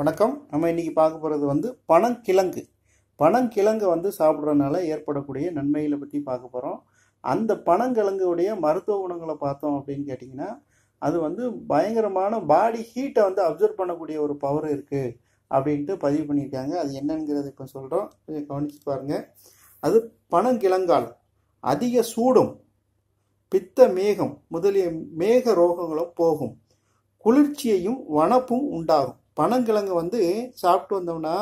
வணக்கம் நம்ம இன்றைக்கி பார்க்க போகிறது வந்து பனங்கிழங்கு பனங்கிழங்கு வந்து சாப்பிட்றதுனால ஏற்படக்கூடிய நன்மைகளை பற்றி பார்க்க போகிறோம் அந்த பனங்கிழங்குடைய மருத்துவ குணங்களை பார்த்தோம் அப்படின்னு கேட்டிங்கன்னா அது வந்து பயங்கரமான பாடி ஹீட்டை வந்து அப்சர்வ் பண்ணக்கூடிய ஒரு பவர் இருக்குது அப்படின்ட்டு பதிவு பண்ணியிருக்காங்க அது என்னங்கிறது இப்போ சொல்கிறோம் கொஞ்சம் கவனித்து பாருங்கள் அது பனங்கிழங்கால் அதிக சூடும் பித்த மேகம் முதலிய மேக ரோகங்களும் போகும் குளிர்ச்சியையும் வனப்பும் உண்டாகும் பனங்கிழங்கு வந்து சாப்பிட்டு வந்தோம்னா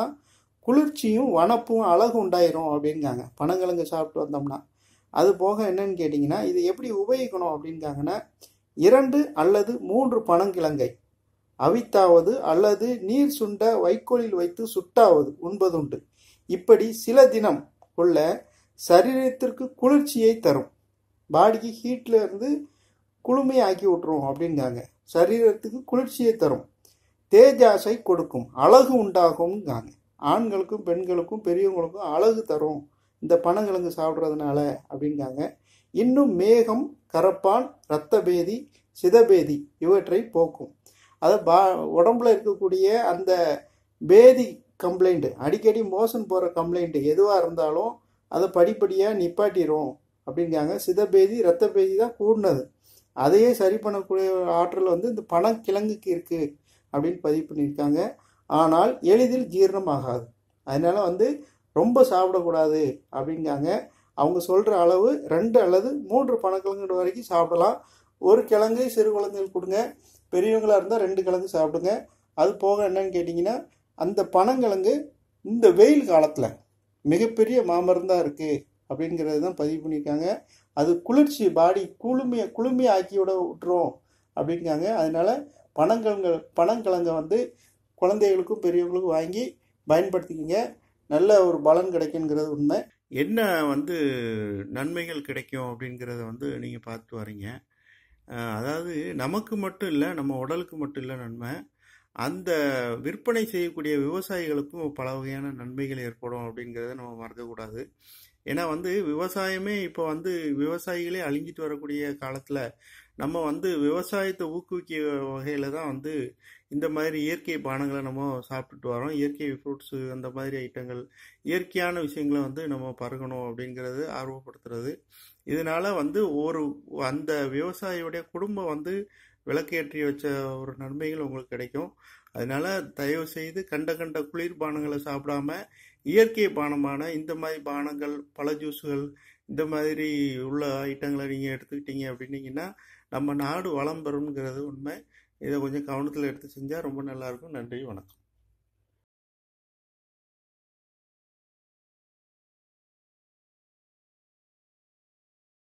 குளிர்ச்சியும் வனப்பும் அழகு உண்டாயிரும் அப்படிங்காங்க பனங்கிழங்கு சாப்பிட்டு வந்தோம்னா அது போக என்னன்னு கேட்டிங்கன்னா இது எப்படி உபயோகிக்கணும் அப்படிங்காங்கன்னா இரண்டு அல்லது மூன்று பனங்கிழங்கை அவித்தாவது அல்லது நீர் சுண்ட வைக்கோலில் வைத்து சுட்டாவது உண்பதுண்டு இப்படி சில தினம் உள்ள சரீரத்திற்கு குளிர்ச்சியை தரும் பாடிக்கு ஹீட்டில் இருந்து குளுமையாக்கி விட்டுரும் அப்படிங்காங்க சரீரத்துக்கு குளிர்ச்சியை தரும் தேஜாசை கொடுக்கும் அழகு உண்டாகும்ங்காங்க ஆண்களுக்கும் பெண்களுக்கும் பெரியவங்களுக்கும் அழகு தரும் இந்த பனங்கிழங்கு சாப்பிட்றதுனால அப்படிங்காங்க இன்னும் மேகம் கரப்பான் பேதி சிதபேதி இவற்றை போக்கும் அதை பா உடம்புல இருக்கக்கூடிய அந்த பேதி கம்ப்ளைண்ட்டு அடிக்கடி மோசன் போகிற கம்ப்ளைண்ட்டு எதுவாக இருந்தாலும் அதை படிப்படியாக நிப்பாட்டிடும் அப்படிங்காங்க சிதபேதி பேதி தான் கூடினது அதையே சரி பண்ணக்கூடிய ஆற்றல் வந்து இந்த பனங்கிழங்குக்கு இருக்குது அப்படின்னு பதிவு பண்ணியிருக்காங்க ஆனால் எளிதில் ஜீரணம் ஆகாது அதனால் வந்து ரொம்ப சாப்பிடக்கூடாது அப்படிங்காங்க அவங்க சொல்கிற அளவு ரெண்டு அல்லது மூன்று பணக்கிழங்குகள் வரைக்கும் சாப்பிடலாம் ஒரு கிழங்கு சிறு குழந்தைகள் கொடுங்க பெரியவங்களாக இருந்தால் ரெண்டு கிழங்கு சாப்பிடுங்க அது போக என்னன்னு கேட்டிங்கன்னா அந்த பனங்கிழங்கு இந்த வெயில் காலத்தில் மிகப்பெரிய மாமருந்தாக இருக்குது அப்படிங்கிறது தான் பதிவு பண்ணியிருக்காங்க அது குளிர்ச்சி பாடி குளுமையை குளுமையை விட விட்டுரும் அப்படிங்காங்க அதனால் பணங்கள்ங்க பணங்கிழங்க வந்து குழந்தைகளுக்கும் பெரியவங்களுக்கும் வாங்கி பயன்படுத்திக்கிங்க நல்ல ஒரு பலன் கிடைக்குங்கிறது உண்மை என்ன வந்து நன்மைகள் கிடைக்கும் அப்படிங்கிறத வந்து நீங்கள் பார்த்து வரீங்க அதாவது நமக்கு மட்டும் இல்லை நம்ம உடலுக்கு மட்டும் இல்லை நன்மை அந்த விற்பனை செய்யக்கூடிய விவசாயிகளுக்கும் பல வகையான நன்மைகள் ஏற்படும் அப்படிங்கிறத நம்ம மறக்கக்கூடாது ஏன்னா வந்து விவசாயமே இப்போ வந்து விவசாயிகளே அழிஞ்சிட்டு வரக்கூடிய காலத்தில் நம்ம வந்து விவசாயத்தை ஊக்குவிக்க வகையில் தான் வந்து இந்த மாதிரி இயற்கை பானங்களை நம்ம சாப்பிட்டுட்டு வரோம் இயற்கை ஃப்ரூட்ஸு அந்த மாதிரி ஐட்டங்கள் இயற்கையான விஷயங்களை வந்து நம்ம பருகணும் அப்படிங்கிறது ஆர்வப்படுத்துறது இதனால் வந்து ஒரு அந்த விவசாயியுடைய குடும்பம் வந்து விளக்கேற்றி வச்ச ஒரு நன்மைகள் உங்களுக்கு கிடைக்கும் அதனால தயவு செய்து கண்ட கண்ட குளிர்பானங்களை சாப்பிடாம இயற்கை பானமான இந்த மாதிரி பானங்கள் பழ ஜூஸுகள் இந்த மாதிரி உள்ள ஐட்டங்களை நீங்கள் எடுத்துக்கிட்டீங்க அப்படின்னீங்கன்னா நம்ம நாடு வளம் பெறும்ங்கிறது உண்மை இதை கொஞ்சம் கவனத்தில் எடுத்து செஞ்சால் ரொம்ப நல்லாயிருக்கும் நன்றி வணக்கம்